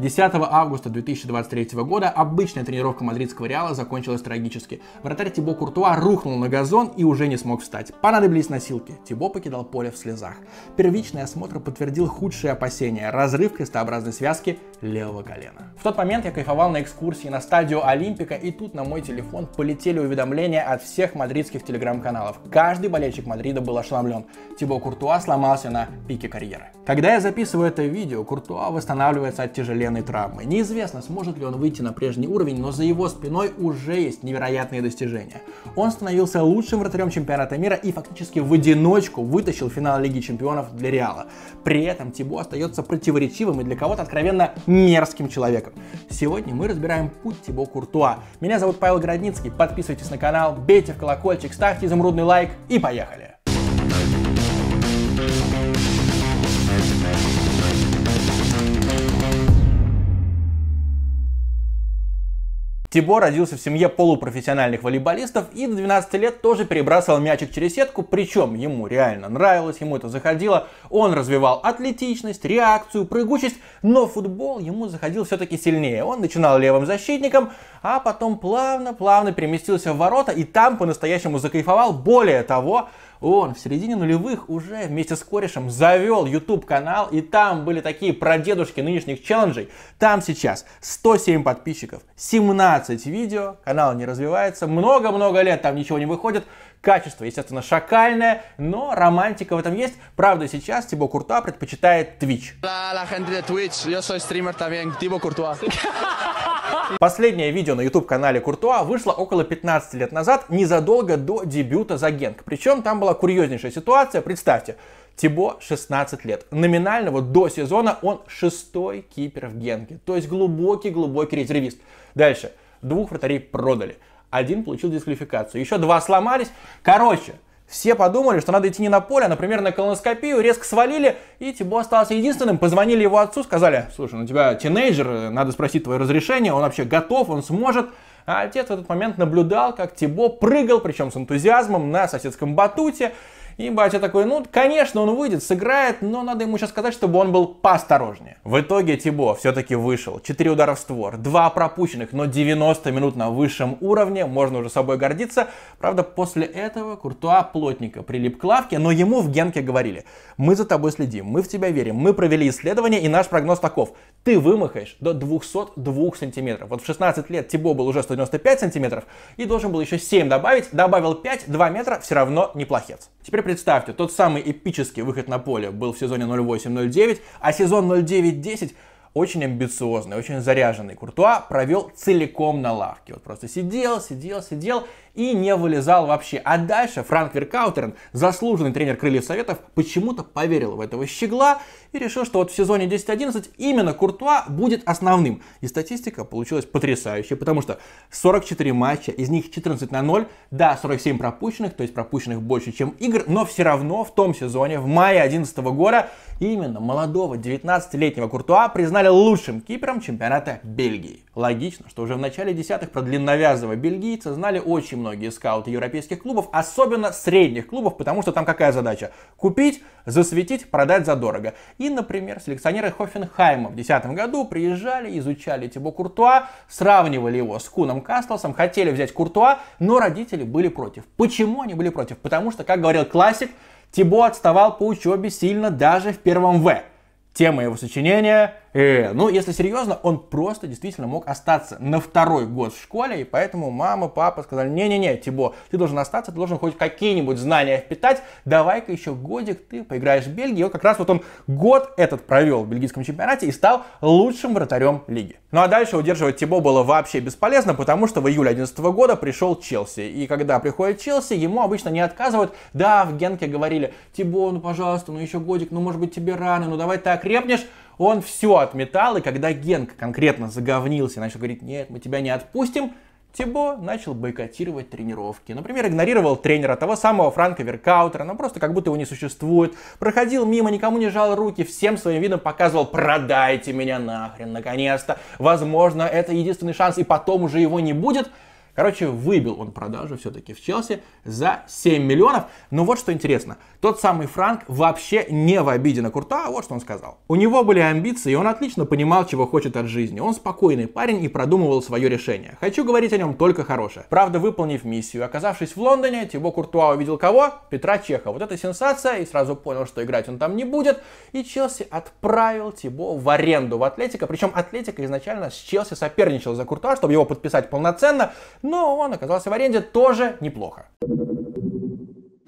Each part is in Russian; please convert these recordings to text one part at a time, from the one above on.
10 августа 2023 года обычная тренировка мадридского Реала закончилась трагически. Вратарь Тибо Куртуа рухнул на газон и уже не смог встать. Понадобились носилки. Тибо покидал поле в слезах. Первичный осмотр подтвердил худшие опасения – разрыв крестообразной связки левого колена. В тот момент я кайфовал на экскурсии на стадио Олимпика, и тут на мой телефон полетели уведомления от всех мадридских телеграм-каналов. Каждый болельщик Мадрида был ошеломлен. Тибо Куртуа сломался на пике карьеры. Когда я записываю это видео, Куртуа восстанавливается от тяжелейшего коленной травмой. Неизвестно, сможет ли он выйти на прежний уровень, но за его спиной уже есть невероятные достижения. Он становился лучшим вратарем чемпионата мира и фактически в одиночку вытащил финал Лиги чемпионов для Реала. При этом Тибо остается противоречивым и для кого-то откровенно мерзким человеком. Сегодня мы разбираем путь Тибо Куртуа. Меня зовут Павел Городницкий, подписывайтесь на канал, бейте в колокольчик, ставьте изумрудный лайк и поехали! Тибо родился в семье полупрофессиональных волейболистов и до 12 лет тоже перебрасывал мячик через сетку, причем ему реально нравилось, ему это заходило. Он развивал атлетичность, реакцию, прыгучесть, но футбол ему заходил все-таки сильнее. Он начинал левым защитником, а потом плавно-плавно переместился в ворота и там по-настоящему закайфовал. Более того, он в середине нулевых уже вместе с корешем завел YouTube канал, и там были такие прадедушки нынешних челленджей. Там сейчас 107 подписчиков, 17 видео, канал не развивается, много-много лет там ничего не выходит. Качество, естественно, шакальное, но романтика в этом есть. Правда, сейчас Тибо Куртуа предпочитает Twitch. Последнее видео на YouTube-канале Куртуа вышло около 15 лет назад, незадолго до дебюта за Генг. Причем там была курьезнейшая ситуация. Представьте, Тибо 16 лет. Номинального до сезона он шестой кипер в Генге. То есть глубокий-глубокий резервист. Дальше. Двух вратарей продали один получил дисквалификацию. Еще два сломались. Короче, все подумали, что надо идти не на поле, а, например, на колоноскопию, резко свалили, и Тибо остался единственным. Позвонили его отцу, сказали, слушай, ну у тебя тинейджер, э, надо спросить твое разрешение, он вообще готов, он сможет. А отец в этот момент наблюдал, как Тибо прыгал, причем с энтузиазмом, на соседском батуте. И батя такой, ну, конечно, он выйдет, сыграет, но надо ему сейчас сказать, чтобы он был поосторожнее. В итоге Тибо все-таки вышел. четыре удара в створ, два пропущенных, но 90 минут на высшем уровне, можно уже собой гордиться. Правда, после этого Куртуа плотника прилип к лавке, но ему в Генке говорили, мы за тобой следим, мы в тебя верим, мы провели исследование и наш прогноз таков, ты вымахаешь до 202 сантиметров. Вот в 16 лет Тибо был уже 195 сантиметров и должен был еще 7 добавить. Добавил 5, 2 метра, все равно неплохец. Теперь представьте, тот самый эпический выход на поле был в сезоне 08-09, а сезон 09-10 очень амбициозный, очень заряженный Куртуа провел целиком на лавке. Вот просто сидел, сидел, сидел и не вылезал вообще. А дальше Франк Веркаутерен, заслуженный тренер Крыльев Советов, почему-то поверил в этого щегла и решил, что вот в сезоне 10-11 именно Куртуа будет основным. И статистика получилась потрясающая, потому что 44 матча, из них 14 на 0, да, 47 пропущенных, то есть пропущенных больше, чем игр, но все равно в том сезоне, в мае 2011 года, именно молодого 19-летнего Куртуа признали лучшим кипером чемпионата Бельгии. Логично, что уже в начале десятых про длинновязого бельгийца знали очень многие скауты европейских клубов, особенно средних клубов, потому что там какая задача? Купить засветить, продать задорого. И, например, селекционеры Хофенхайма в 2010 году приезжали, изучали Тибо Куртуа, сравнивали его с Куном Кастлсом, хотели взять Куртуа, но родители были против. Почему они были против? Потому что, как говорил классик, Тибо отставал по учебе сильно даже в первом В. Тема его сочинения Э, ну, если серьезно, он просто действительно мог остаться на второй год в школе, и поэтому мама, папа сказали, не-не-не, Тибо, ты должен остаться, ты должен хоть какие-нибудь знания впитать, давай-ка еще годик ты поиграешь в Бельгии. И вот как раз вот он год этот провел в бельгийском чемпионате и стал лучшим вратарем лиги. Ну а дальше удерживать Тибо было вообще бесполезно, потому что в июле 2011 года пришел Челси, и когда приходит Челси, ему обычно не отказывают, да, в Генке говорили, Тибо, ну пожалуйста, ну еще годик, ну может быть тебе рано, ну давай ты окрепнешь, он все отметал, и когда Генк конкретно заговнился и начал говорить, нет, мы тебя не отпустим, Тибо начал бойкотировать тренировки. Например, игнорировал тренера того самого Франка Веркаутера, но ну, просто как будто его не существует. Проходил мимо, никому не жал руки, всем своим видом показывал «продайте меня нахрен, наконец-то! Возможно, это единственный шанс, и потом уже его не будет!» Короче, выбил он продажу все-таки в Челси за 7 миллионов. Но вот что интересно, тот самый Франк вообще не в обиде на Курта, а вот что он сказал. У него были амбиции, и он отлично понимал, чего хочет от жизни. Он спокойный парень и продумывал свое решение. Хочу говорить о нем только хорошее. Правда, выполнив миссию, оказавшись в Лондоне, Тибо Куртуа увидел кого? Петра Чеха. Вот это сенсация, и сразу понял, что играть он там не будет. И Челси отправил Тибо в аренду в Атлетика. Причем Атлетика изначально с Челси соперничал за Куртуа, чтобы его подписать полноценно но он оказался в аренде тоже неплохо.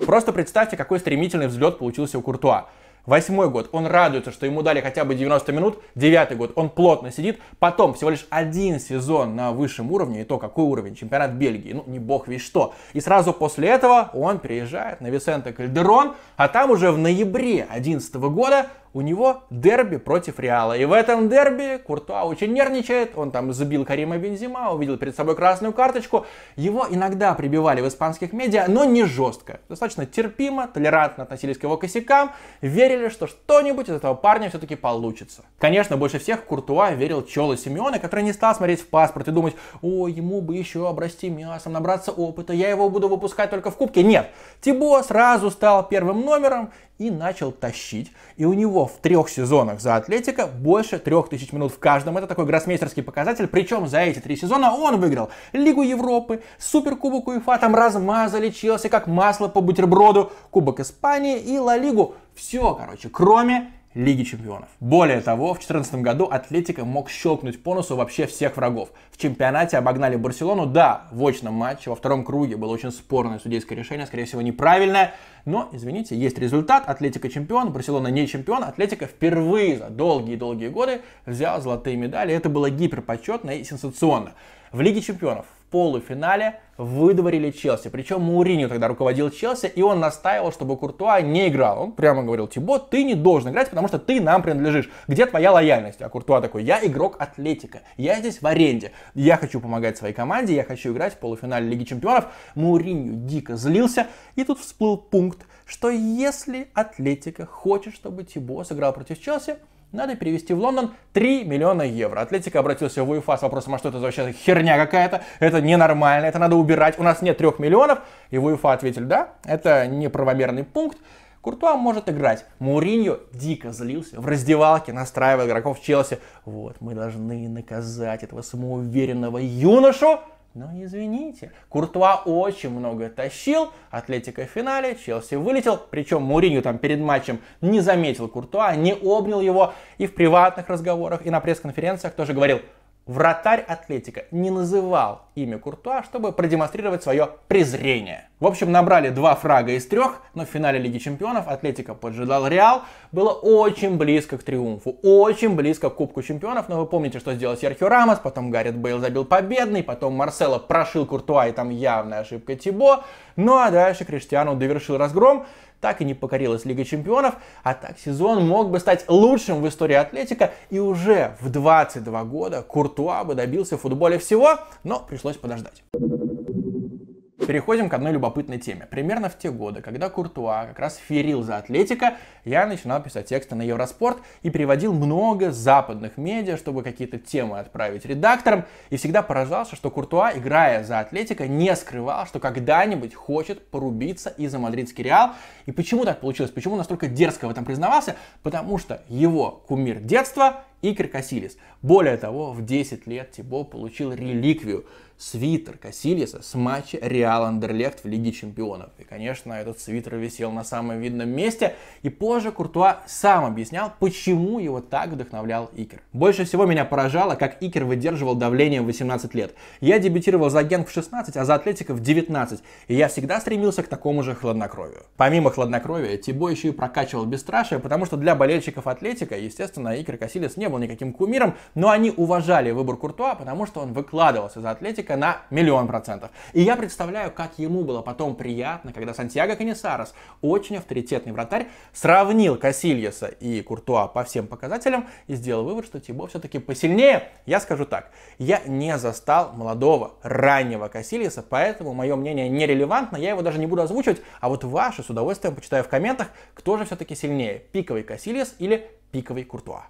Просто представьте, какой стремительный взлет получился у Куртуа. Восьмой год он радуется, что ему дали хотя бы 90 минут. Девятый год он плотно сидит. Потом всего лишь один сезон на высшем уровне, и то какой уровень, чемпионат Бельгии, ну не бог весь что. И сразу после этого он переезжает на Висенте Кальдерон, а там уже в ноябре 11 года у него дерби против Реала. И в этом дерби Куртуа очень нервничает, он там забил Карима Бензима, увидел перед собой красную карточку. Его иногда прибивали в испанских медиа, но не жестко. Достаточно терпимо, толерантно относились к его косякам, верили, что что-нибудь из этого парня все-таки получится. Конечно, больше всех Куртуа верил Чоло Симеоне, который не стал смотреть в паспорт и думать, о, ему бы еще обрасти мясом, набраться опыта, я его буду выпускать только в кубке. Нет, Тибо сразу стал первым номером и начал тащить. И у него в трех сезонах за Атлетика больше трех тысяч минут в каждом. Это такой гроссмейстерский показатель. Причем за эти три сезона он выиграл Лигу Европы, Суперкубок УЕФА, там размазали Челси как масло по бутерброду, Кубок Испании и Ла Лигу. Все, короче, кроме Лиги Чемпионов. Более того, в 2014 году Атлетика мог щелкнуть по носу вообще всех врагов. В чемпионате обогнали Барселону, да, в очном матче, во втором круге было очень спорное судейское решение, скорее всего неправильное, но, извините, есть результат, Атлетика чемпион, Барселона не чемпион, Атлетика впервые за долгие-долгие годы взял золотые медали, это было гиперпочетно и сенсационно. В Лиге Чемпионов полуфинале выдворили Челси. Причем Мауриньо тогда руководил Челси, и он настаивал, чтобы Куртуа не играл. Он прямо говорил, Тибо, ты не должен играть, потому что ты нам принадлежишь. Где твоя лояльность? А Куртуа такой, я игрок Атлетика, я здесь в аренде, я хочу помогать своей команде, я хочу играть в полуфинале Лиги Чемпионов. Мауриньо дико злился, и тут всплыл пункт, что если Атлетика хочет, чтобы Тибо сыграл против Челси, надо перевести в Лондон 3 миллиона евро. Атлетика обратился в УЕФА с вопросом, а что это за вообще херня какая-то, это ненормально, это надо убирать, у нас нет 3 миллионов. И УЕФА ответили, да, это неправомерный пункт, Куртуа может играть. Муриньо дико злился в раздевалке, настраивая игроков Челси. Вот, мы должны наказать этого самоуверенного юношу, но ну, извините, Куртуа очень много тащил, Атлетика в финале, Челси вылетел, причем Муринью там перед матчем не заметил Куртуа, не обнял его и в приватных разговорах, и на пресс-конференциях тоже говорил – вратарь Атлетика не называл имя Куртуа, чтобы продемонстрировать свое презрение. В общем, набрали два фрага из трех, но в финале Лиги Чемпионов Атлетика поджидал Реал. Было очень близко к триумфу, очень близко к Кубку Чемпионов, но вы помните, что сделал Серхио Рамос, потом Гаррет Бейл забил победный, потом Марсело прошил Куртуа, и там явная ошибка Тибо. Ну а дальше Криштиану довершил разгром так и не покорилась Лига Чемпионов, а так сезон мог бы стать лучшим в истории Атлетика, и уже в 22 года Куртуа бы добился в футболе всего, но пришлось подождать. Переходим к одной любопытной теме. Примерно в те годы, когда Куртуа как раз ферил за Атлетика, я начинал писать тексты на Евроспорт и приводил много западных медиа, чтобы какие-то темы отправить редакторам, и всегда поражался, что Куртуа, играя за Атлетика, не скрывал, что когда-нибудь хочет порубиться и за мадридский Реал. И почему так получилось? Почему настолько дерзко в этом признавался? Потому что его кумир детства Икер Касилис. Более того, в 10 лет Тибо получил реликвию – свитер Касильеса с матча Реал Андерлехт в Лиге Чемпионов. И, конечно, этот свитер висел на самом видном месте, и позже Куртуа сам объяснял, почему его так вдохновлял Икер. Больше всего меня поражало, как Икер выдерживал давление в 18 лет. Я дебютировал за Генк в 16, а за Атлетика в 19, и я всегда стремился к такому же хладнокровию. Помимо хладнокровия, Тибо еще и прокачивал бесстрашие, потому что для болельщиков Атлетика, естественно, Икер Касилис не был никаким кумиром, но они уважали выбор Куртуа, потому что он выкладывался за Атлетик статистика на миллион процентов. И я представляю, как ему было потом приятно, когда Сантьяго Канисарос, очень авторитетный вратарь, сравнил Касильеса и Куртуа по всем показателям и сделал вывод, что Тибо все-таки посильнее. Я скажу так, я не застал молодого, раннего Касильеса, поэтому мое мнение нерелевантно, я его даже не буду озвучивать, а вот ваши с удовольствием почитаю в комментах, кто же все-таки сильнее, пиковый Касильес или пиковый Куртуа.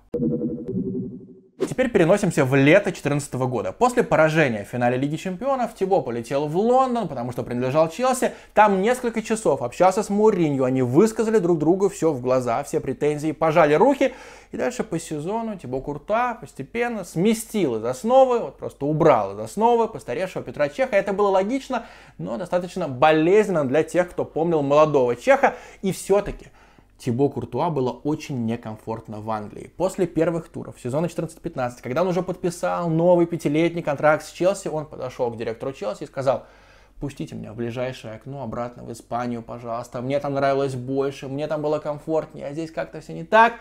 Теперь переносимся в лето 2014 года. После поражения в финале Лиги Чемпионов Тибо полетел в Лондон, потому что принадлежал Челси. Там несколько часов общался с Муринью, они высказали друг другу все в глаза, все претензии, пожали руки. И дальше по сезону Тибо Курта постепенно сместил из основы, вот просто убрал из основы постаревшего Петра Чеха. Это было логично, но достаточно болезненно для тех, кто помнил молодого Чеха. И все-таки – Тибо Куртуа было очень некомфортно в Англии. После первых туров сезона 14-15, когда он уже подписал новый пятилетний контракт с Челси, он подошел к директору Челси и сказал, пустите меня в ближайшее окно обратно в Испанию, пожалуйста, мне там нравилось больше, мне там было комфортнее, а здесь как-то все не так.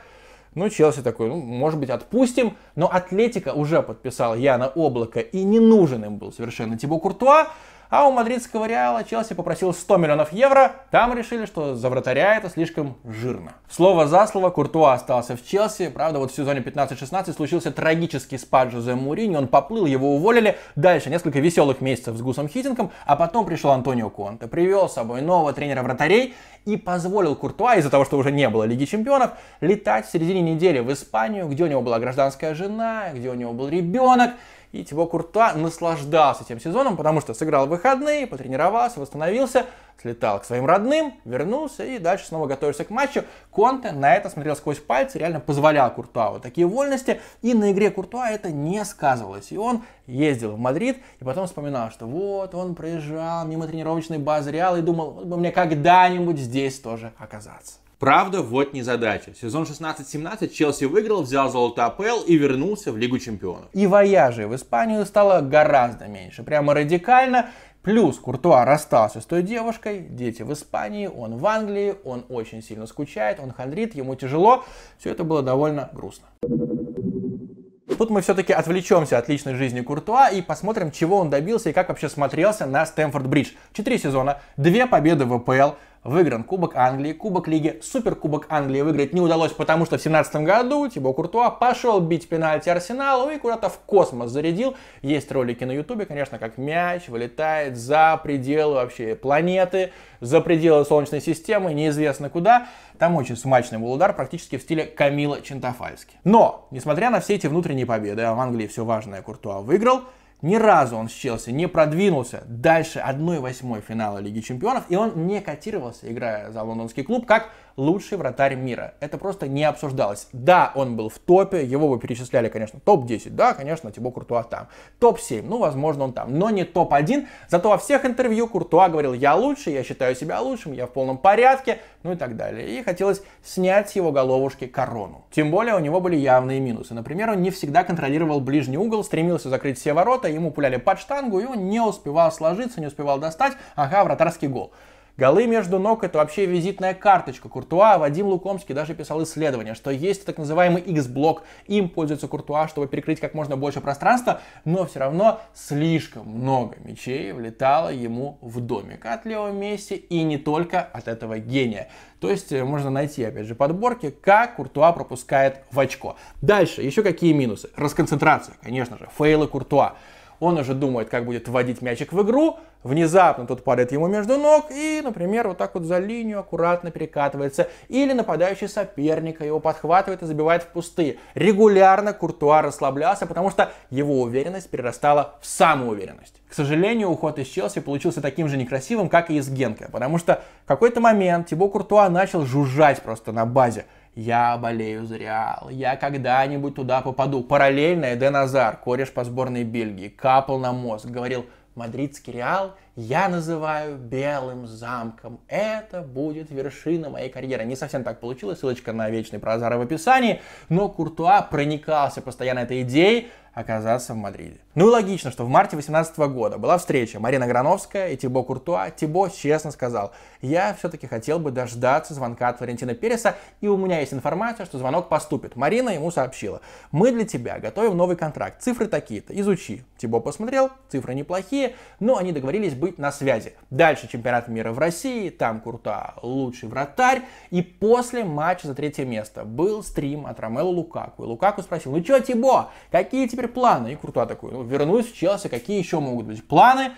Ну, Челси такой, ну, может быть, отпустим, но Атлетика уже подписал Яна Облако, и не нужен им был совершенно Тибо Куртуа, а у мадридского Реала Челси попросил 100 миллионов евро. Там решили, что за вратаря это слишком жирно. Слово за слово, Куртуа остался в Челси. Правда, вот в сезоне 15-16 случился трагический спад Жозе Мурини. Он поплыл, его уволили. Дальше несколько веселых месяцев с Гусом Хитингом. А потом пришел Антонио Конте. Привел с собой нового тренера вратарей и позволил Куртуа, из-за того, что уже не было Лиги Чемпионов, летать в середине недели в Испанию, где у него была гражданская жена, где у него был ребенок. И Тибо Куртуа наслаждался этим сезоном, потому что сыграл выходные, потренировался, восстановился, слетал к своим родным, вернулся и дальше снова готовился к матчу. Конте на это смотрел сквозь пальцы, реально позволял Куртуа вот такие вольности, и на игре Куртуа это не сказывалось. И он ездил в Мадрид и потом вспоминал, что вот он проезжал мимо тренировочной базы Реала и думал, вот бы мне когда-нибудь здесь тоже оказаться. Правда, вот не задача. Сезон 16-17 Челси выиграл, взял золото АПЛ и вернулся в Лигу Чемпионов. И вояжей в Испанию стало гораздо меньше. Прямо радикально. Плюс Куртуа расстался с той девушкой, дети в Испании, он в Англии, он очень сильно скучает, он хандрит, ему тяжело. Все это было довольно грустно. Тут мы все-таки отвлечемся от личной жизни Куртуа и посмотрим, чего он добился и как вообще смотрелся на Стэнфорд Бридж. Четыре сезона, две победы в АПЛ, выигран Кубок Англии, Кубок Лиги, Суперкубок Англии выиграть не удалось, потому что в 17 году Тибо Куртуа пошел бить пенальти Арсеналу и куда-то в космос зарядил. Есть ролики на Ютубе, конечно, как мяч вылетает за пределы вообще планеты, за пределы Солнечной системы, неизвестно куда. Там очень смачный был удар, практически в стиле Камила Чентофальски. Но, несмотря на все эти внутренние победы, а в Англии все важное Куртуа выиграл, ни разу он с Челси не продвинулся дальше 1-8 финала Лиги Чемпионов, и он не котировался, играя за лондонский клуб, как лучший вратарь мира. Это просто не обсуждалось. Да, он был в топе, его бы перечисляли, конечно, топ-10, да, конечно, Тибо Куртуа там. Топ-7, ну, возможно, он там, но не топ-1. Зато во всех интервью Куртуа говорил, я лучше, я считаю себя лучшим, я в полном порядке, ну и так далее. И хотелось снять с его головушки корону. Тем более у него были явные минусы. Например, он не всегда контролировал ближний угол, стремился закрыть все ворота, ему пуляли под штангу, и он не успевал сложиться, не успевал достать, ага, вратарский гол. Голы между ног – это вообще визитная карточка Куртуа. Вадим Лукомский даже писал исследование, что есть так называемый X-блок. Им пользуется Куртуа, чтобы перекрыть как можно больше пространства, но все равно слишком много мячей влетало ему в домик от Лео Месси и не только от этого гения. То есть э, можно найти, опять же, подборки, как Куртуа пропускает в очко. Дальше, еще какие минусы? Расконцентрация, конечно же, фейлы Куртуа он уже думает, как будет вводить мячик в игру, внезапно тот падает ему между ног и, например, вот так вот за линию аккуратно перекатывается. Или нападающий соперника его подхватывает и забивает в пустые. Регулярно Куртуа расслаблялся, потому что его уверенность перерастала в самоуверенность. К сожалению, уход из Челси получился таким же некрасивым, как и из Генка, потому что в какой-то момент Тибо Куртуа начал жужжать просто на базе я болею за Реал, я когда-нибудь туда попаду. Параллельно Эден Азар, кореш по сборной Бельгии, капал на мозг, говорил, мадридский Реал я называю белым замком. Это будет вершина моей карьеры. Не совсем так получилось, ссылочка на вечный Прозар в описании, но Куртуа проникался постоянно этой идеей, оказаться в Мадриде. Ну и логично, что в марте 2018 года была встреча Марина Грановская и Тибо Куртуа. Тибо честно сказал, я все-таки хотел бы дождаться звонка от Валентина Переса, и у меня есть информация, что звонок поступит. Марина ему сообщила, мы для тебя готовим новый контракт, цифры такие-то, изучи. Тибо посмотрел, цифры неплохие, но они договорились быть на связи. Дальше чемпионат мира в России, там Куртуа лучший вратарь, и после матча за третье место был стрим от Ромело Лукаку. И Лукаку спросил, ну что, Тибо, какие теперь теперь планы. И Куртуа такой, ну, вернусь в Челси, какие еще могут быть планы?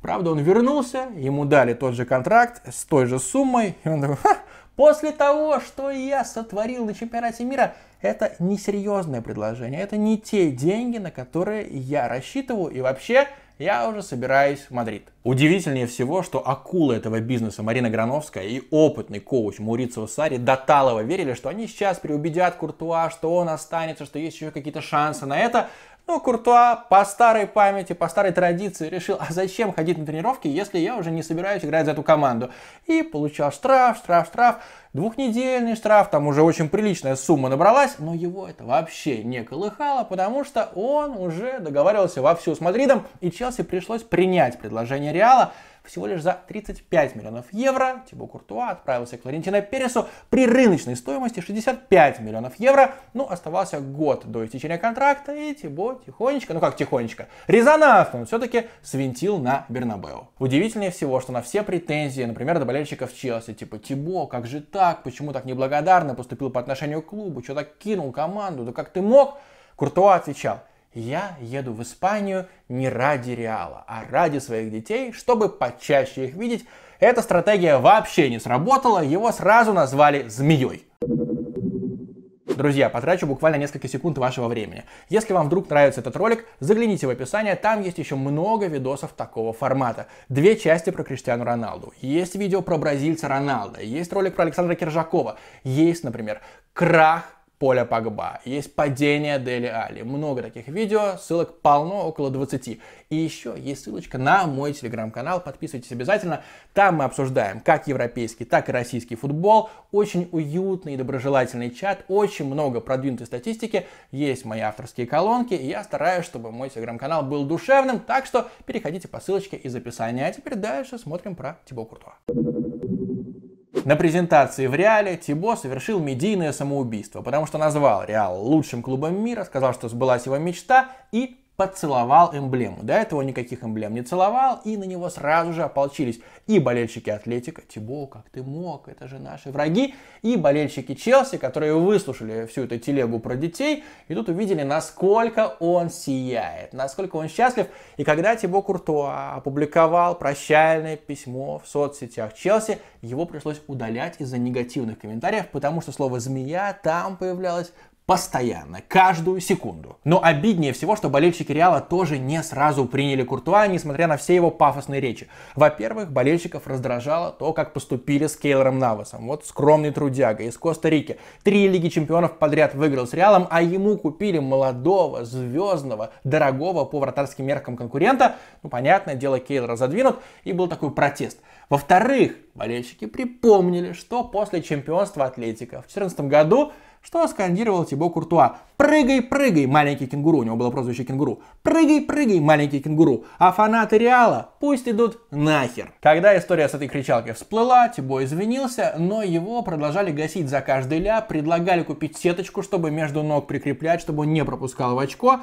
Правда, он вернулся, ему дали тот же контракт с той же суммой, и он такой, Ха, после того, что я сотворил на чемпионате мира, это несерьезное предложение, это не те деньги, на которые я рассчитываю, и вообще я уже собираюсь в Мадрид. Удивительнее всего, что акула этого бизнеса Марина Грановская и опытный коуч Маурицио Сари Доталова верили, что они сейчас переубедят Куртуа, что он останется, что есть еще какие-то шансы на это, но ну, Куртуа по старой памяти, по старой традиции решил, а зачем ходить на тренировки, если я уже не собираюсь играть за эту команду. И получал штраф, штраф, штраф, двухнедельный штраф, там уже очень приличная сумма набралась, но его это вообще не колыхало, потому что он уже договаривался вовсю с Мадридом, и Челси пришлось принять предложение Реала, всего лишь за 35 миллионов евро. Тибо Куртуа отправился к Флорентино Пересу при рыночной стоимости 65 миллионов евро. Ну, оставался год до истечения контракта, и Тибо тихонечко, ну как тихонечко, резонансно, но все-таки свинтил на Бернабеу. Удивительнее всего, что на все претензии, например, до болельщиков Челси, типа Тибо, как же так, почему так неблагодарно поступил по отношению к клубу, что так кинул команду, да как ты мог? Куртуа отвечал – я еду в Испанию не ради Реала, а ради своих детей, чтобы почаще их видеть. Эта стратегия вообще не сработала, его сразу назвали змеей. Друзья, потрачу буквально несколько секунд вашего времени. Если вам вдруг нравится этот ролик, загляните в описание, там есть еще много видосов такого формата. Две части про Криштиану Роналду, есть видео про бразильца Роналда, есть ролик про Александра Киржакова, есть, например, крах Поля Погба, есть падение Дели Али. Много таких видео, ссылок полно, около 20. И еще есть ссылочка на мой телеграм-канал, подписывайтесь обязательно. Там мы обсуждаем как европейский, так и российский футбол. Очень уютный и доброжелательный чат, очень много продвинутой статистики. Есть мои авторские колонки, и я стараюсь, чтобы мой телеграм-канал был душевным, так что переходите по ссылочке из описания. А теперь дальше смотрим про Тибо Куртуа. На презентации в Реале Тибо совершил медийное самоубийство, потому что назвал Реал лучшим клубом мира, сказал, что сбылась его мечта и поцеловал эмблему. До этого никаких эмблем не целовал, и на него сразу же ополчились и болельщики Атлетика, Тибо, как ты мог, это же наши враги, и болельщики Челси, которые выслушали всю эту телегу про детей, и тут увидели, насколько он сияет, насколько он счастлив. И когда Тибо Куртуа опубликовал прощальное письмо в соцсетях Челси, его пришлось удалять из-за негативных комментариев, потому что слово «змея» там появлялось постоянно, каждую секунду. Но обиднее всего, что болельщики Реала тоже не сразу приняли Куртуа, несмотря на все его пафосные речи. Во-первых, болельщиков раздражало то, как поступили с Кейлором Навасом. Вот скромный трудяга из Коста-Рики. Три Лиги Чемпионов подряд выиграл с Реалом, а ему купили молодого, звездного, дорогого по вратарским меркам конкурента. Ну, понятное дело, Кейлора задвинут, и был такой протест. Во-вторых, болельщики припомнили, что после чемпионства Атлетика в 2014 году что скандировал Тибо Куртуа. «Прыгай, прыгай, маленький кенгуру!» У него было прозвище кенгуру. «Прыгай, прыгай, маленький кенгуру!» А фанаты Реала пусть идут нахер. Когда история с этой кричалкой всплыла, Тибо извинился, но его продолжали гасить за каждый ля, предлагали купить сеточку, чтобы между ног прикреплять, чтобы он не пропускал в очко.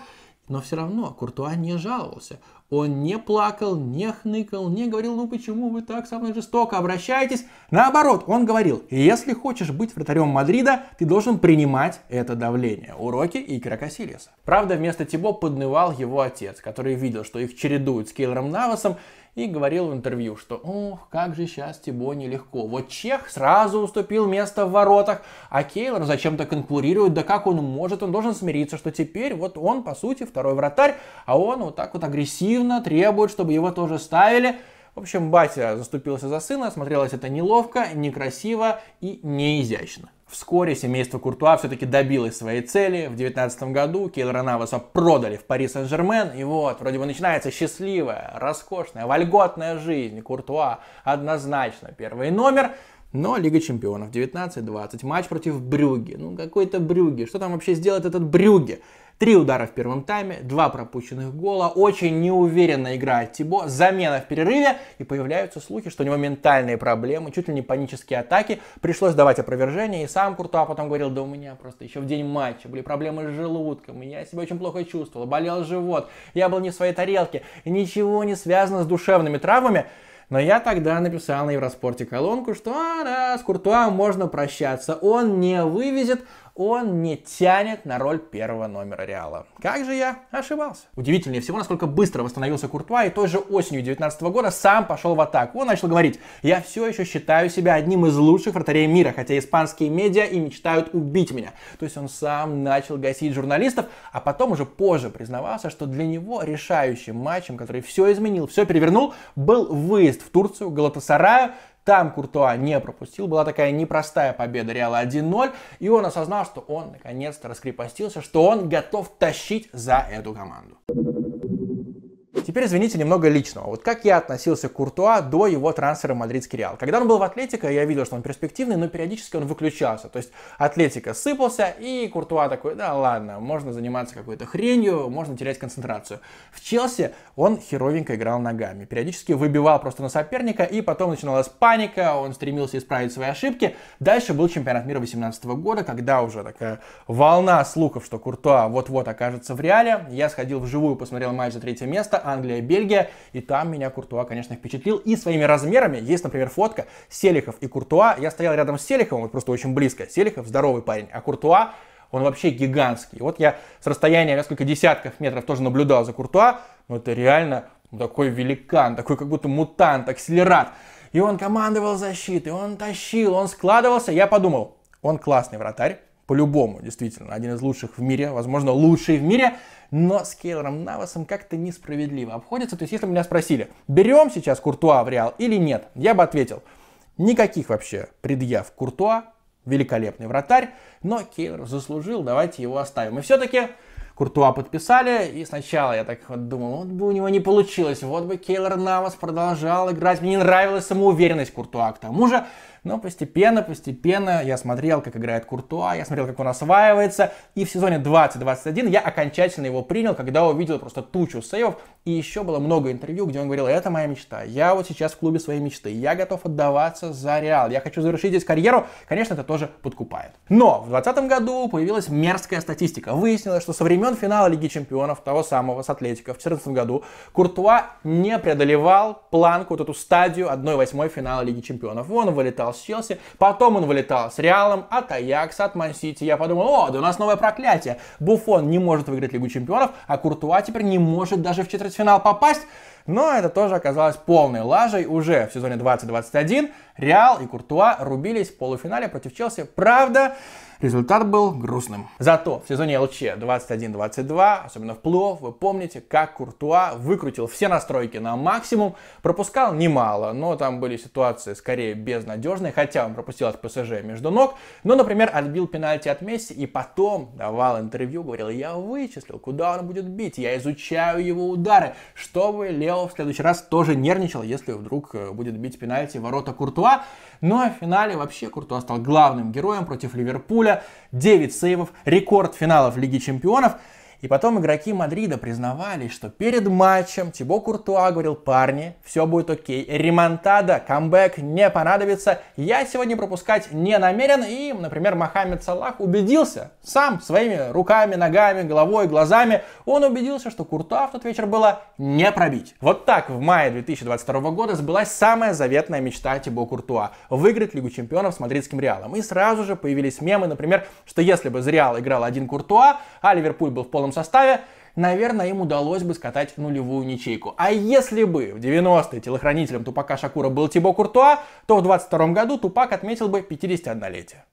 Но все равно Куртуа не жаловался. Он не плакал, не хныкал, не говорил, ну почему вы так со мной жестоко обращаетесь. Наоборот, он говорил, если хочешь быть вратарем Мадрида, ты должен принимать это давление. Уроки игрока Сириса. Правда, вместо Тибо поднывал его отец, который видел, что их чередуют с Кейлором Навасом и говорил в интервью, что «Ох, как же сейчас Тибоне легко. Вот Чех сразу уступил место в воротах, а Кейлор зачем-то конкурирует, да как он может, он должен смириться, что теперь вот он, по сути, второй вратарь, а он вот так вот агрессивно требует, чтобы его тоже ставили». В общем, батя заступился за сына, смотрелось это неловко, некрасиво и неизящно. Вскоре семейство Куртуа все-таки добилось своей цели. В 2019 году Кейлора Наваса продали в Пари Сен-Жермен. И вот, вроде бы начинается счастливая, роскошная, вольготная жизнь. Куртуа однозначно первый номер. Но Лига Чемпионов 19-20, матч против Брюги. Ну, какой-то Брюги. Что там вообще сделает этот Брюги? Три удара в первом тайме, два пропущенных гола, очень неуверенная игра Тибо, замена в перерыве и появляются слухи, что у него ментальные проблемы, чуть ли не панические атаки. Пришлось давать опровержение и сам Куртуа потом говорил, да у меня просто еще в день матча были проблемы с желудком, и я себя очень плохо чувствовал, болел живот, я был не в своей тарелке, и ничего не связано с душевными травмами. Но я тогда написал на Евроспорте колонку, что а, да, с Куртуа можно прощаться. Он не вывезет, он не тянет на роль первого номера Реала. Как же я ошибался. Удивительнее всего, насколько быстро восстановился Куртуа и той же осенью 2019 года сам пошел в атаку. Он начал говорить, я все еще считаю себя одним из лучших вратарей мира, хотя испанские медиа и мечтают убить меня. То есть он сам начал гасить журналистов, а потом уже позже признавался, что для него решающим матчем, который все изменил, все перевернул, был выезд в Турцию Галатасараю, там Куртуа не пропустил, была такая непростая победа Реала 1-0, и он осознал, что он наконец-то раскрепостился, что он готов тащить за эту команду. Теперь, извините, немного личного. Вот как я относился к Куртуа до его трансфера в Мадридский Реал. Когда он был в Атлетико, я видел, что он перспективный, но периодически он выключался. То есть Атлетика сыпался, и Куртуа такой, да ладно, можно заниматься какой-то хренью, можно терять концентрацию. В Челси он херовенько играл ногами, периодически выбивал просто на соперника, и потом начиналась паника, он стремился исправить свои ошибки. Дальше был чемпионат мира 2018 года, когда уже такая волна слухов, что Куртуа вот-вот окажется в Реале. Я сходил вживую, посмотрел матч за третье место, Англия, Бельгия. И там меня Куртуа, конечно, впечатлил. И своими размерами есть, например, фотка Селихов и Куртуа. Я стоял рядом с Селиховым, вот просто очень близко. Селихов здоровый парень, а Куртуа он вообще гигантский. Вот я с расстояния несколько десятков метров тоже наблюдал за Куртуа, Ну это реально такой великан, такой как будто мутант, акселерат. И он командовал защитой, он тащил, он складывался. Я подумал, он классный вратарь, по-любому, действительно, один из лучших в мире, возможно, лучший в мире, но с Кейлором Навасом как-то несправедливо обходится. То есть, если меня спросили, берем сейчас Куртуа в Реал или нет, я бы ответил, никаких вообще предъяв Куртуа, великолепный вратарь, но Кейлор заслужил, давайте его оставим. И все-таки Куртуа подписали, и сначала я так вот думал, вот бы у него не получилось, вот бы Кейлор Навас продолжал играть, мне не нравилась самоуверенность Куртуа, к тому же но постепенно, постепенно я смотрел, как играет Куртуа, я смотрел, как он осваивается. И в сезоне 20-21 я окончательно его принял, когда увидел просто тучу сейвов. И еще было много интервью, где он говорил, это моя мечта. Я вот сейчас в клубе своей мечты. Я готов отдаваться за Реал. Я хочу завершить здесь карьеру. Конечно, это тоже подкупает. Но в 2020 году появилась мерзкая статистика. Выяснилось, что со времен финала Лиги Чемпионов, того самого с Атлетико в 2014 году, Куртуа не преодолевал планку, вот эту стадию 1-8 финала Лиги Чемпионов. Он вылетал вылетал с Челси, потом он вылетал с Реалом, от Аякса, от Мансити. Я подумал, о, да у нас новое проклятие. Буфон не может выиграть Лигу Чемпионов, а Куртуа теперь не может даже в четвертьфинал попасть. Но это тоже оказалось полной лажей. Уже в сезоне 2021 Реал и Куртуа рубились в полуфинале против Челси. Правда, результат был грустным. Зато в сезоне ЛЧ 21-22, особенно в плов вы помните, как Куртуа выкрутил все настройки на максимум, пропускал немало, но там были ситуации скорее безнадежные, хотя он пропустил от ПСЖ между ног, но, ну, например, отбил пенальти от Месси и потом давал интервью, говорил, я вычислил, куда он будет бить, я изучаю его удары, чтобы Лео Канело в следующий раз тоже нервничал, если вдруг э, будет бить пенальти ворота Куртуа. Ну а в финале вообще Куртуа стал главным героем против Ливерпуля. 9 сейвов, рекорд финалов Лиги Чемпионов. И потом игроки Мадрида признавались, что перед матчем Тибо Куртуа говорил, парни, все будет окей, ремонтада, камбэк не понадобится, я сегодня пропускать не намерен, и, например, Мохаммед Салах убедился сам своими руками, ногами, головой, глазами, он убедился, что Куртуа в тот вечер было не пробить. Вот так в мае 2022 года сбылась самая заветная мечта Тибо Куртуа – выиграть Лигу Чемпионов с мадридским Реалом. И сразу же появились мемы, например, что если бы с Реал играл один Куртуа, а Ливерпуль был в полном таком составе, наверное, им удалось бы скатать нулевую ничейку. А если бы в 90-е телохранителем Тупака Шакура был Тибо Куртуа, то в 22 году Тупак отметил бы 51-летие.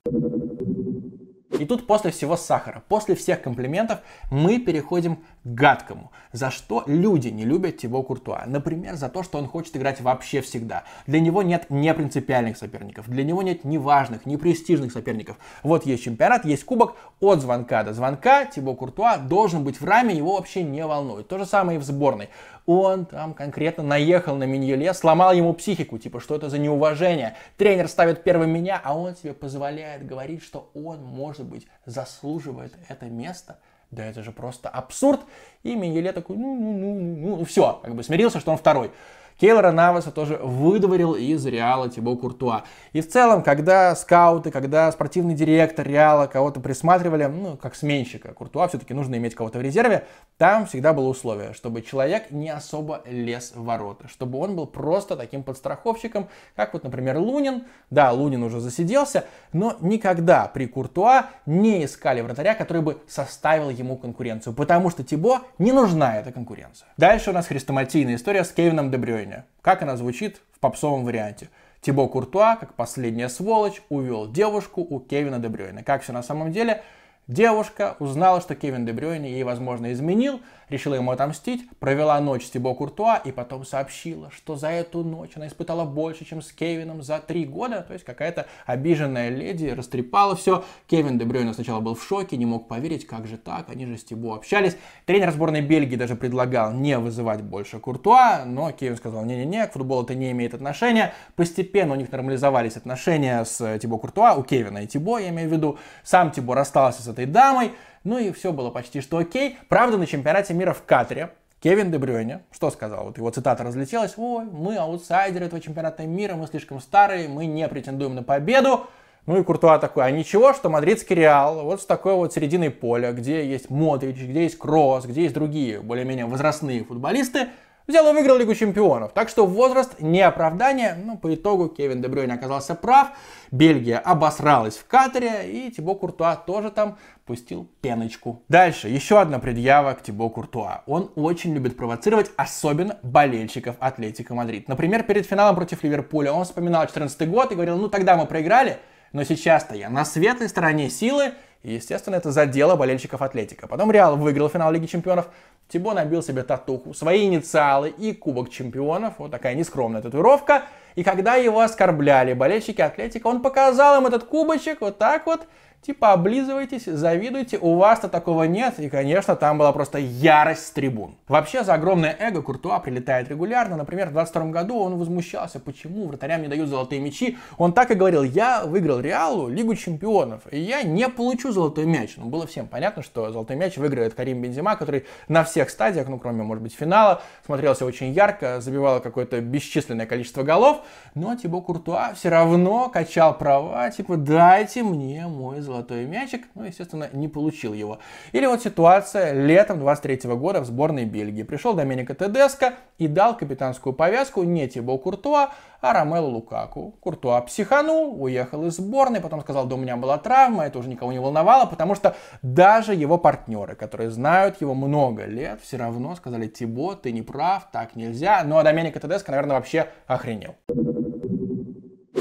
И тут после всего сахара, после всех комплиментов мы переходим гадкому, за что люди не любят Тибо Куртуа. Например, за то, что он хочет играть вообще всегда. Для него нет не принципиальных соперников, для него нет важных, неважных, престижных соперников. Вот есть чемпионат, есть кубок, от звонка до звонка Тибо Куртуа должен быть в раме, его вообще не волнует. То же самое и в сборной. Он там конкретно наехал на Миньеле, сломал ему психику, типа, что это за неуважение. Тренер ставит первым меня, а он себе позволяет говорить, что он, может быть, заслуживает это место – да это же просто абсурд. И Менделе такой, ну-ну-ну-ну, все, как бы смирился, что он второй. Кейлора Наваса тоже выдворил из Реала Тибо Куртуа. И в целом, когда скауты, когда спортивный директор Реала кого-то присматривали, ну, как сменщика Куртуа, все-таки нужно иметь кого-то в резерве, там всегда было условие, чтобы человек не особо лез в ворота, чтобы он был просто таким подстраховщиком, как вот, например, Лунин. Да, Лунин уже засиделся, но никогда при Куртуа не искали вратаря, который бы составил ему конкуренцию, потому что Тибо не нужна эта конкуренция. Дальше у нас хрестоматийная история с Кевином Дебрёйн решение. Как она звучит в попсовом варианте. Тибо Куртуа, как последняя сволочь, увел девушку у Кевина Дебрёйна. Как все на самом деле? Девушка узнала, что Кевин Дебрёйн ей, возможно, изменил, решила ему отомстить, провела ночь с Тибо Куртуа и потом сообщила, что за эту ночь она испытала больше, чем с Кевином за три года. То есть какая-то обиженная леди растрепала все. Кевин Дебрёйна сначала был в шоке, не мог поверить, как же так, они же с Тибо общались. Тренер сборной Бельгии даже предлагал не вызывать больше Куртуа, но Кевин сказал, не-не-не, к футболу это не имеет отношения. Постепенно у них нормализовались отношения с Тибо Куртуа, у Кевина и Тибо, я имею в виду. Сам Тибо расстался с этой дамой, ну и все было почти что окей. Правда, на чемпионате мира в Катаре Кевин Дебрюйне, что сказал? Вот его цитата разлетелась. Ой, мы аутсайдеры этого чемпионата мира, мы слишком старые, мы не претендуем на победу. Ну и Куртуа такой, а ничего, что мадридский Реал вот с такой вот серединой поля, где есть Модрич, где есть Кросс, где есть другие более-менее возрастные футболисты – взял и выиграл Лигу Чемпионов. Так что возраст не оправдание. Ну, по итогу Кевин Дебрюйн оказался прав. Бельгия обосралась в Катаре. И Тибо Куртуа тоже там пустил пеночку. Дальше, еще одна предъява к Тибо Куртуа. Он очень любит провоцировать, особенно болельщиков Атлетика Мадрид. Например, перед финалом против Ливерпуля он вспоминал 14 год и говорил, ну тогда мы проиграли, но сейчас-то я на светлой стороне силы, и, естественно, это задело болельщиков Атлетика. Потом Реал выиграл финал Лиги Чемпионов, Тибо набил себе татуху, свои инициалы и Кубок Чемпионов, вот такая нескромная татуировка. И когда его оскорбляли болельщики Атлетика, он показал им этот кубочек вот так вот, Типа облизывайтесь, завидуйте, у вас-то такого нет, и, конечно, там была просто ярость с трибун. Вообще, за огромное эго Куртуа прилетает регулярно. Например, в 22 году он возмущался, почему вратарям не дают золотые мячи. Он так и говорил, я выиграл Реалу Лигу Чемпионов, и я не получу золотой мяч. Ну, было всем понятно, что золотой мяч выиграет Карим Бензима, который на всех стадиях, ну, кроме, может быть, финала, смотрелся очень ярко, забивал какое-то бесчисленное количество голов, но Тибо Куртуа все равно качал права, типа, дайте мне мой золотой золотой мячик, но, ну, естественно, не получил его. Или вот ситуация летом 23 года в сборной Бельгии. Пришел Доменико Тедеско и дал капитанскую повязку не Тибо Куртуа, а Ромелу Лукаку. Куртуа психанул, уехал из сборной, потом сказал, да у меня была травма, это уже никого не волновало, потому что даже его партнеры, которые знают его много лет, все равно сказали, Тибо, ты не прав, так нельзя. Но ну, а Доменико Тедеско, наверное, вообще охренел.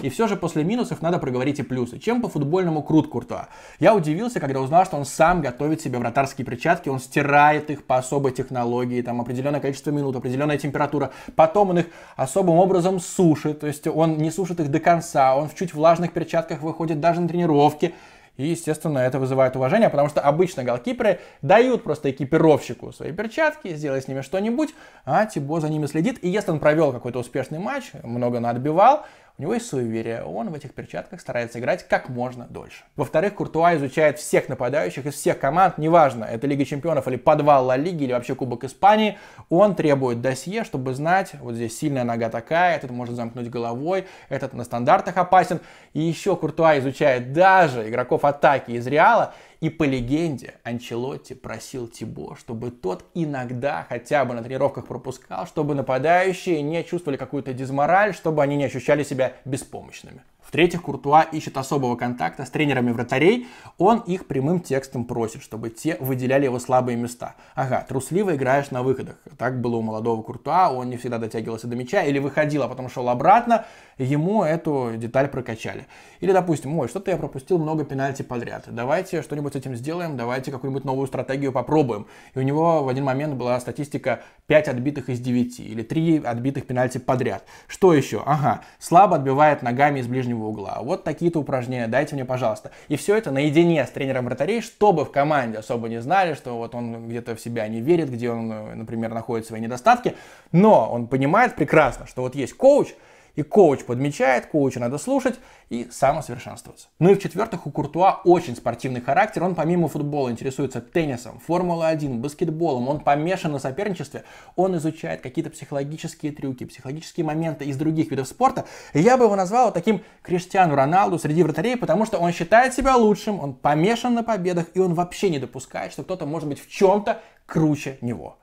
И все же после минусов надо проговорить и плюсы. Чем по футбольному крут Куртуа? Я удивился, когда узнал, что он сам готовит себе вратарские перчатки, он стирает их по особой технологии, там определенное количество минут, определенная температура. Потом он их особым образом сушит, то есть он не сушит их до конца, он в чуть влажных перчатках выходит даже на тренировки. И, естественно, это вызывает уважение, потому что обычно голкиперы дают просто экипировщику свои перчатки, сделай с ними что-нибудь, а Тибо за ними следит. И если он провел какой-то успешный матч, много наотбивал, у него есть суеверие, он в этих перчатках старается играть как можно дольше. Во-вторых, Куртуа изучает всех нападающих из всех команд, неважно, это Лига Чемпионов или подвал Ла Лиги или вообще Кубок Испании, он требует досье, чтобы знать, вот здесь сильная нога такая, этот может замкнуть головой, этот на стандартах опасен. И еще Куртуа изучает даже игроков атаки из Реала и по легенде Анчелотти просил Тибо, чтобы тот иногда хотя бы на тренировках пропускал, чтобы нападающие не чувствовали какую-то дизмораль, чтобы они не ощущали себя беспомощными. В-третьих, Куртуа ищет особого контакта с тренерами вратарей. Он их прямым текстом просит, чтобы те выделяли его слабые места. Ага, трусливо играешь на выходах. Так было у молодого Куртуа, он не всегда дотягивался до мяча или выходил, а потом шел обратно ему эту деталь прокачали. Или, допустим, ой, что-то я пропустил много пенальти подряд, давайте что-нибудь с этим сделаем, давайте какую-нибудь новую стратегию попробуем. И у него в один момент была статистика 5 отбитых из 9 или 3 отбитых пенальти подряд. Что еще? Ага, слабо отбивает ногами из ближнего угла. Вот такие-то упражнения, дайте мне, пожалуйста. И все это наедине с тренером вратарей, чтобы в команде особо не знали, что вот он где-то в себя не верит, где он, например, находит свои недостатки. Но он понимает прекрасно, что вот есть коуч, и коуч подмечает, коуча надо слушать и самосовершенствоваться. Ну и в-четвертых, у Куртуа очень спортивный характер. Он помимо футбола интересуется теннисом, Формулой-1, баскетболом. Он помешан на соперничестве. Он изучает какие-то психологические трюки, психологические моменты из других видов спорта. И я бы его назвал таким Криштиану Роналду среди вратарей, потому что он считает себя лучшим, он помешан на победах, и он вообще не допускает, что кто-то может быть в чем-то круче него.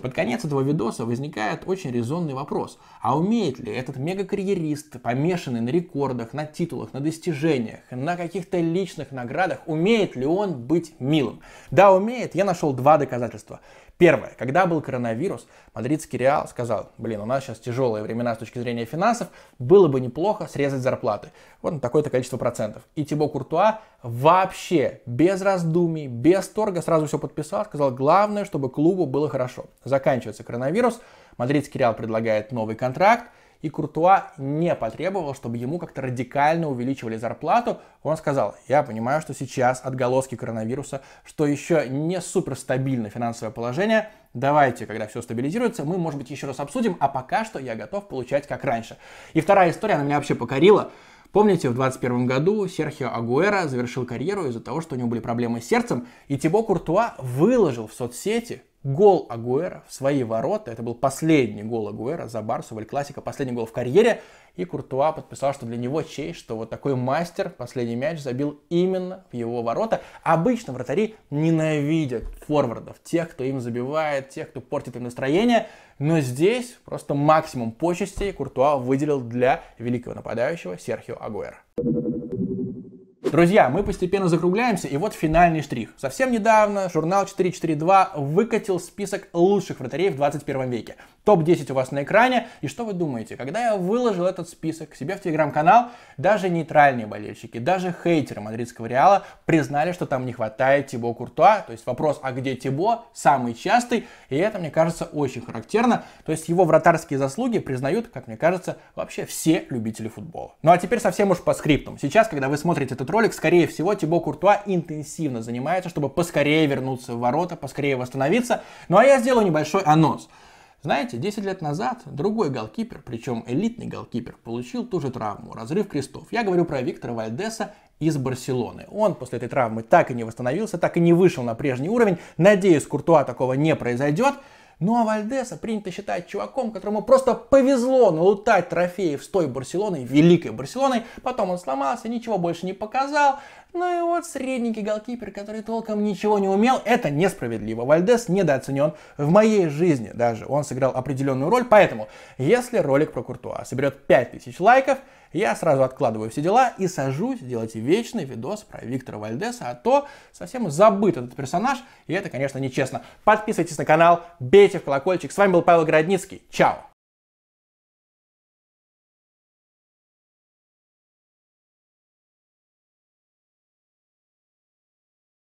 Под конец этого видоса возникает очень резонный вопрос. А умеет ли этот мегакарьерист, помешанный на рекордах, на титулах, на достижениях, на каких-то личных наградах, умеет ли он быть милым? Да, умеет. Я нашел два доказательства. Первое. Когда был коронавирус, мадридский Реал сказал, блин, у нас сейчас тяжелые времена с точки зрения финансов, было бы неплохо срезать зарплаты. Вот на такое-то количество процентов. И Тибо Куртуа вообще без раздумий, без торга сразу все подписал, сказал, главное, чтобы клубу было хорошо. Заканчивается коронавирус, мадридский Реал предлагает новый контракт, и Куртуа не потребовал, чтобы ему как-то радикально увеличивали зарплату. Он сказал, я понимаю, что сейчас отголоски коронавируса, что еще не суперстабильно финансовое положение, давайте, когда все стабилизируется, мы, может быть, еще раз обсудим, а пока что я готов получать как раньше. И вторая история, она меня вообще покорила. Помните, в 2021 году Серхио Агуэра завершил карьеру из-за того, что у него были проблемы с сердцем, и Тибо Куртуа выложил в соцсети Гол Агуэра в свои ворота, это был последний гол Агуэра за Барсу, Валь Классика, последний гол в карьере, и Куртуа подписал, что для него честь, что вот такой мастер последний мяч забил именно в его ворота. Обычно вратари ненавидят форвардов, тех, кто им забивает, тех, кто портит им настроение, но здесь просто максимум почестей Куртуа выделил для великого нападающего Серхио Агуэра. Друзья, мы постепенно закругляемся, и вот финальный штрих. Совсем недавно журнал 442 выкатил список лучших вратарей в 21 веке. Топ-10 у вас на экране. И что вы думаете? Когда я выложил этот список к себе в телеграм-канал, даже нейтральные болельщики, даже хейтеры мадридского Реала признали, что там не хватает Тибо Куртуа. То есть вопрос, а где Тибо, самый частый. И это, мне кажется, очень характерно. То есть его вратарские заслуги признают, как мне кажется, вообще все любители футбола. Ну а теперь совсем уж по скриптам. Сейчас, когда вы смотрите этот ролик, ролик, скорее всего, Тибо Куртуа интенсивно занимается, чтобы поскорее вернуться в ворота, поскорее восстановиться. Ну а я сделаю небольшой анонс. Знаете, 10 лет назад другой голкипер, причем элитный голкипер, получил ту же травму, разрыв крестов. Я говорю про Виктора Вальдеса из Барселоны. Он после этой травмы так и не восстановился, так и не вышел на прежний уровень. Надеюсь, Куртуа такого не произойдет. Ну а Вальдеса принято считать чуваком, которому просто повезло налутать трофеи с той Барселоной, великой Барселоной. Потом он сломался, ничего больше не показал. Ну и вот средненький голкипер, который толком ничего не умел, это несправедливо. Вальдес недооценен в моей жизни даже. Он сыграл определенную роль, поэтому если ролик про Куртуа соберет 5000 лайков, я сразу откладываю все дела и сажусь делать вечный видос про Виктора Вальдеса, а то совсем забыт этот персонаж, и это, конечно, нечестно. Подписывайтесь на канал, бейте в колокольчик. С вами был Павел Городницкий. Чао!